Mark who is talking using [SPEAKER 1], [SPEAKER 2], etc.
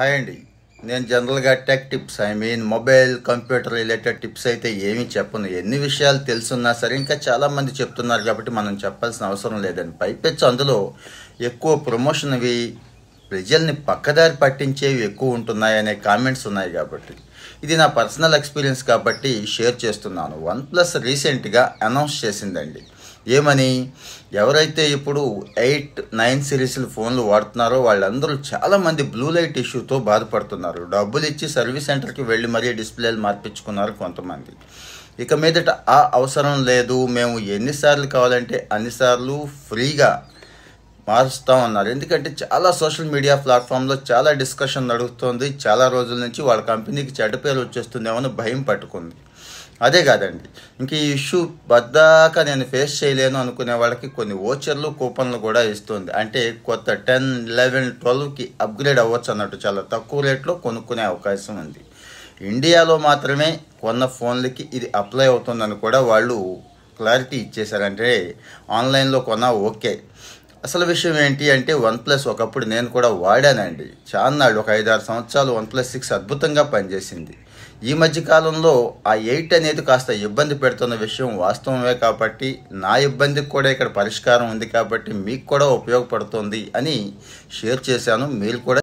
[SPEAKER 1] hi అండి నేను జనరల్గా tech tips I mean mobile computer related tips అయితే ఏమీ చెప్పను ఎన్ని విషయాలు తెలుసున్నా సరే ఇంకా చాలామంది చెప్తున్నారు కాబట్టి మనం చెప్పాల్సిన అవసరం లేదండి పైపెచ్చు అందులో ఎక్కువ ప్రమోషన్ అవి ప్రజల్ని పక్కదారి పట్టించేవి ఎక్కువ ఉంటున్నాయనే కామెంట్స్ ఉన్నాయి కాబట్టి ఇది నా పర్సనల్ ఎక్స్పీరియన్స్ కాబట్టి షేర్ చేస్తున్నాను వన్ ప్లస్ రీసెంట్గా అనౌన్స్ చేసిందండి ఏమని ఎవరైతే ఇప్పుడు ఎయిట్ నైన్ సిరీస్ ఫోన్లు వాడుతున్నారో వాళ్ళందరూ చాలామంది బ్లూ లైట్ ఇష్యూతో బాధపడుతున్నారు డబ్బులు ఇచ్చి సర్వీస్ సెంటర్కి వెళ్ళి మరీ డిస్ప్లేలు మార్పించుకున్నారు కొంతమంది ఇక మీదట ఆ అవసరం లేదు మేము ఎన్నిసార్లు కావాలంటే అన్నిసార్లు ఫ్రీగా మారుస్తూ ఉన్నారు ఎందుకంటే చాలా సోషల్ మీడియా ప్లాట్ఫామ్లో చాలా డిస్కషన్ నడుస్తుంది చాలా రోజుల నుంచి వాళ్ళ కంపెనీకి చెడ్డ పేరు వచ్చేస్తుందేమో భయం పట్టుకుంది అదే కాదండి ఇంక ఈ ఇష్యూ బద్దాక నేను ఫేస్ చేయలేను అనుకునే వాళ్ళకి కొన్ని ఓచర్లు కూపన్లు కూడా ఇస్తుంది అంటే కొత్త టెన్ లెవెన్ ట్వెల్వ్కి అప్గ్రేడ్ అవ్వచ్చు అన్నట్టు చాలా తక్కువ రేట్లో కొనుక్కునే అవకాశం ఉంది ఇండియాలో మాత్రమే కొన్న ఫోన్లకి ఇది అప్లై అవుతుందని కూడా వాళ్ళు క్లారిటీ ఇచ్చేశారంటే ఆన్లైన్లో కొన్నా ఓకే అసలు విషయం ఏంటి అంటే వన్ ప్లస్ ఒకప్పుడు నేను కూడా వాడానండి చాన్నాడు ఒక ఐదారు సంవత్సరాలు వన్ ప్లస్ సిక్స్ అద్భుతంగా పనిచేసింది ఈ మధ్య కాలంలో ఆ ఎయిట్ అనేది కాస్త ఇబ్బంది పెడుతున్న విషయం వాస్తవమే కాబట్టి నా ఇబ్బందికి కూడా ఇక్కడ పరిష్కారం ఉంది కాబట్టి మీకు కూడా ఉపయోగపడుతుంది అని షేర్ చేశాను మీరు కూడా